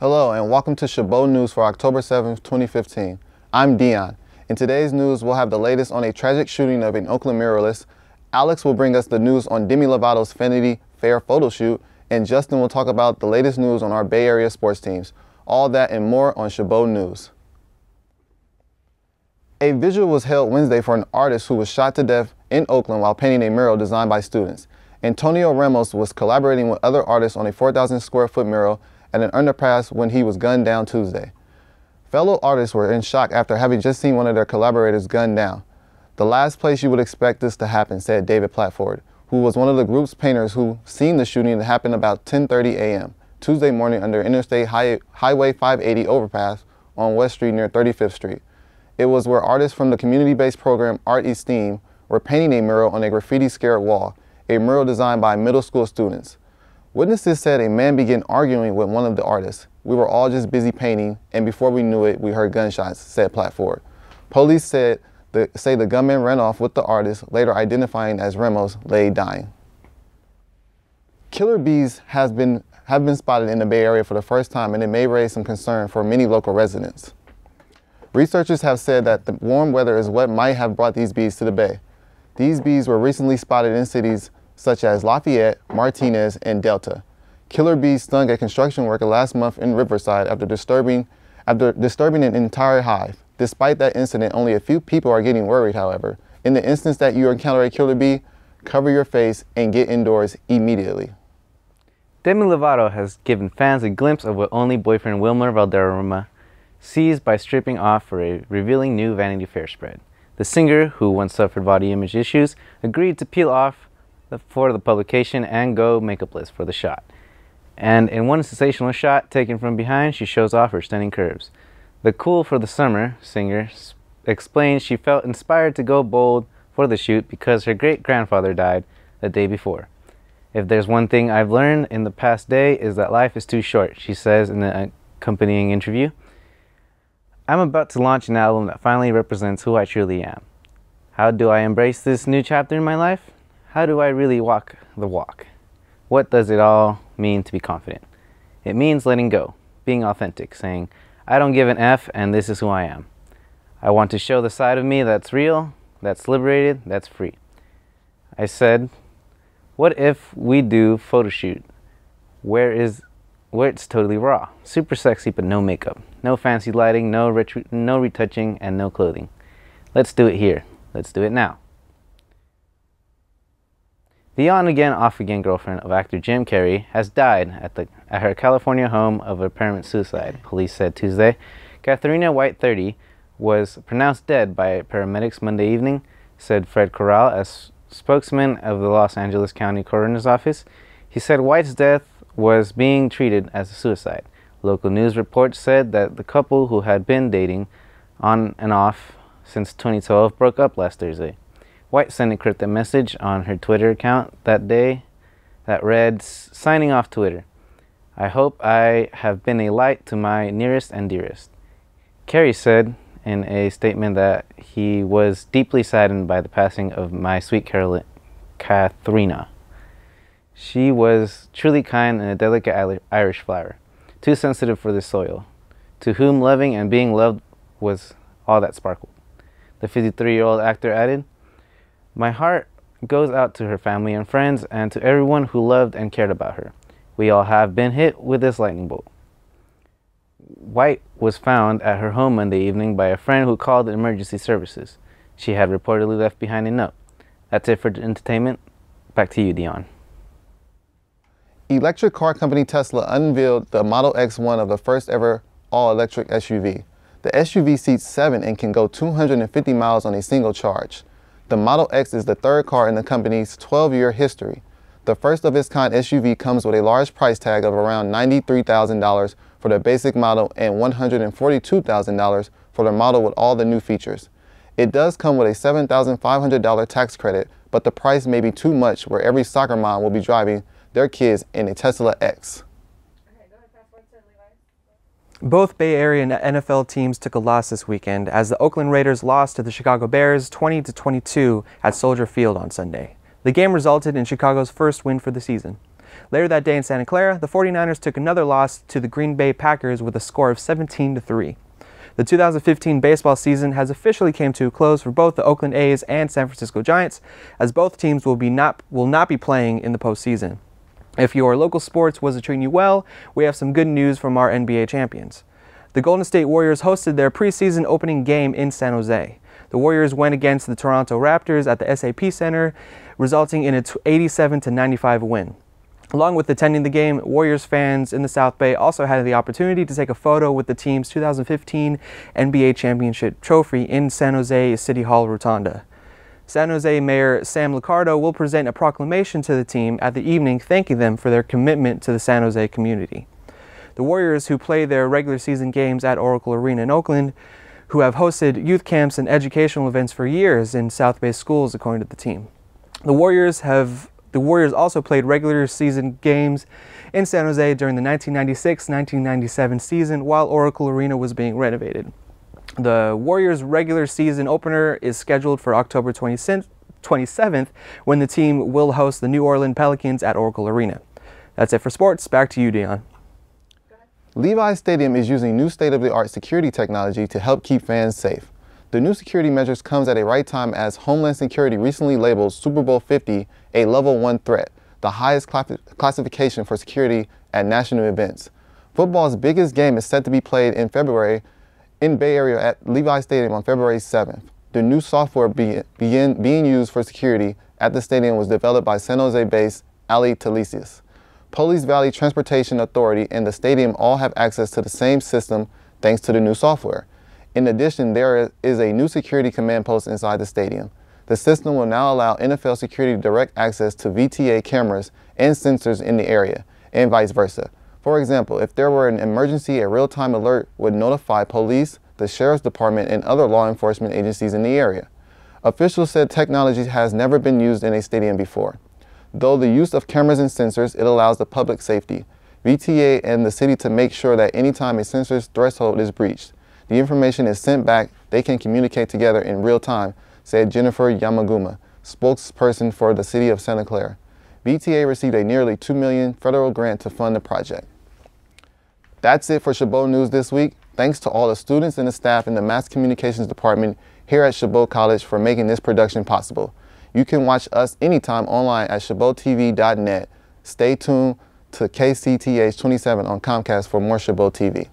Hello and welcome to Chabot News for October seventh, 2015. I'm Dion. In today's news, we'll have the latest on a tragic shooting of an Oakland muralist. Alex will bring us the news on Demi Lovato's Vanity Fair photo shoot, and Justin will talk about the latest news on our Bay Area sports teams. All that and more on Chabot News. A vigil was held Wednesday for an artist who was shot to death in Oakland while painting a mural designed by students. Antonio Ramos was collaborating with other artists on a 4,000 square foot mural at an underpass when he was gunned down Tuesday. Fellow artists were in shock after having just seen one of their collaborators gunned down. The last place you would expect this to happen, said David Platford, who was one of the group's painters who seen the shooting happen about 10.30 a.m. Tuesday morning under Interstate High Highway 580 overpass on West Street near 35th Street. It was where artists from the community-based program Art Esteem were painting a mural on a graffiti-scared wall, a mural designed by middle school students. Witnesses said a man began arguing with one of the artists. We were all just busy painting, and before we knew it, we heard gunshots, said Platford. Police said the, say the gunman ran off with the artist, later identifying as Ramos, lay dying. Killer bees has been, have been spotted in the Bay Area for the first time, and it may raise some concern for many local residents. Researchers have said that the warm weather is what might have brought these bees to the bay. These bees were recently spotted in cities such as Lafayette, Martinez, and Delta. Killer bees stung a construction worker last month in Riverside after disturbing, after disturbing an entire hive. Despite that incident, only a few people are getting worried, however. In the instance that you encounter a killer bee, cover your face and get indoors immediately. Demi Lovato has given fans a glimpse of what only boyfriend Wilmer Valderrama sees by stripping off for a revealing new Vanity Fair spread. The singer, who once suffered body image issues, agreed to peel off for the publication and go makeup list for the shot. And in one sensational shot taken from behind, she shows off her stunning curves. The Cool for the Summer singer explains she felt inspired to go bold for the shoot because her great grandfather died the day before. If there's one thing I've learned in the past day is that life is too short, she says in the accompanying interview. I'm about to launch an album that finally represents who I truly am. How do I embrace this new chapter in my life? how do I really walk the walk? What does it all mean to be confident? It means letting go, being authentic, saying, I don't give an F and this is who I am. I want to show the side of me that's real, that's liberated, that's free. I said, what if we do photo shoot where is where it's totally raw, super sexy but no makeup, no fancy lighting, no no retouching and no clothing. Let's do it here. Let's do it now. The on again, off again girlfriend of actor Jim Carrey has died at, the, at her California home of apparent suicide, police said Tuesday. Katharina White, 30, was pronounced dead by paramedics Monday evening, said Fred Corral, a spokesman of the Los Angeles County Coroner's Office. He said White's death was being treated as a suicide. Local news reports said that the couple who had been dating on and off since 2012 broke up last Thursday. White sent a cryptic message on her Twitter account that day that read, signing off Twitter. I hope I have been a light to my nearest and dearest. Kerry said in a statement that he was deeply saddened by the passing of my sweet Carol Katharina. She was truly kind and a delicate Irish flower, too sensitive for the soil, to whom loving and being loved was all that sparkled. The 53 year old actor added, my heart goes out to her family and friends and to everyone who loved and cared about her. We all have been hit with this lightning bolt. White was found at her home Monday evening by a friend who called emergency services. She had reportedly left behind a note. That's it for entertainment. Back to you, Dion. Electric car company Tesla unveiled the Model X1 of the first ever all-electric SUV. The SUV seats seven and can go 250 miles on a single charge. The Model X is the third car in the company's 12-year history. The first of its kind SUV comes with a large price tag of around $93,000 for the basic model and $142,000 for the model with all the new features. It does come with a $7,500 tax credit, but the price may be too much where every soccer mom will be driving their kids in a Tesla X. Both Bay Area and NFL teams took a loss this weekend as the Oakland Raiders lost to the Chicago Bears 20 to 22 at Soldier Field on Sunday. The game resulted in Chicago's first win for the season. Later that day in Santa Clara, the 49ers took another loss to the Green Bay Packers with a score of 17 to 3. The 2015 baseball season has officially came to a close for both the Oakland A's and San Francisco Giants, as both teams will be not will not be playing in the postseason. If your local sports wasn't treating you well, we have some good news from our NBA champions. The Golden State Warriors hosted their preseason opening game in San Jose. The Warriors went against the Toronto Raptors at the SAP Center, resulting in a 87 95 win. Along with attending the game, Warriors fans in the South Bay also had the opportunity to take a photo with the team's 2015 NBA Championship trophy in San Jose City Hall Rotunda. San Jose Mayor Sam Licardo will present a proclamation to the team at the evening thanking them for their commitment to the San Jose community. The Warriors, who play their regular season games at Oracle Arena in Oakland, who have hosted youth camps and educational events for years in South Bay schools, according to the team. The Warriors have the Warriors also played regular season games in San Jose during the 1996-1997 season while Oracle Arena was being renovated. The Warriors' regular season opener is scheduled for October 27th when the team will host the New Orleans Pelicans at Oracle Arena. That's it for sports. Back to you, Dion. Levi's Stadium is using new state-of-the-art security technology to help keep fans safe. The new security measures comes at a right time as Homeland Security recently labeled Super Bowl 50 a level 1 threat, the highest cl classification for security at national events. Football's biggest game is set to be played in February in Bay Area at Levi Stadium on February 7th. The new software be, begin, being used for security at the stadium was developed by San Jose-based Ali Talesius. Police Valley Transportation Authority and the stadium all have access to the same system thanks to the new software. In addition, there is a new security command post inside the stadium. The system will now allow NFL security direct access to VTA cameras and sensors in the area, and vice versa. For example, if there were an emergency, a real-time alert would notify police, the sheriff's department, and other law enforcement agencies in the area. Officials said technology has never been used in a stadium before. Though the use of cameras and sensors, it allows the public safety, VTA, and the city to make sure that anytime a sensor's threshold is breached, the information is sent back, they can communicate together in real time, said Jennifer Yamaguma, spokesperson for the city of Santa Clara. VTA received a nearly $2 million federal grant to fund the project. That's it for Chabot News this week. Thanks to all the students and the staff in the Mass Communications Department here at Chabot College for making this production possible. You can watch us anytime online at chabottv.net. Stay tuned to KCTH 27 on Comcast for more Chabot TV.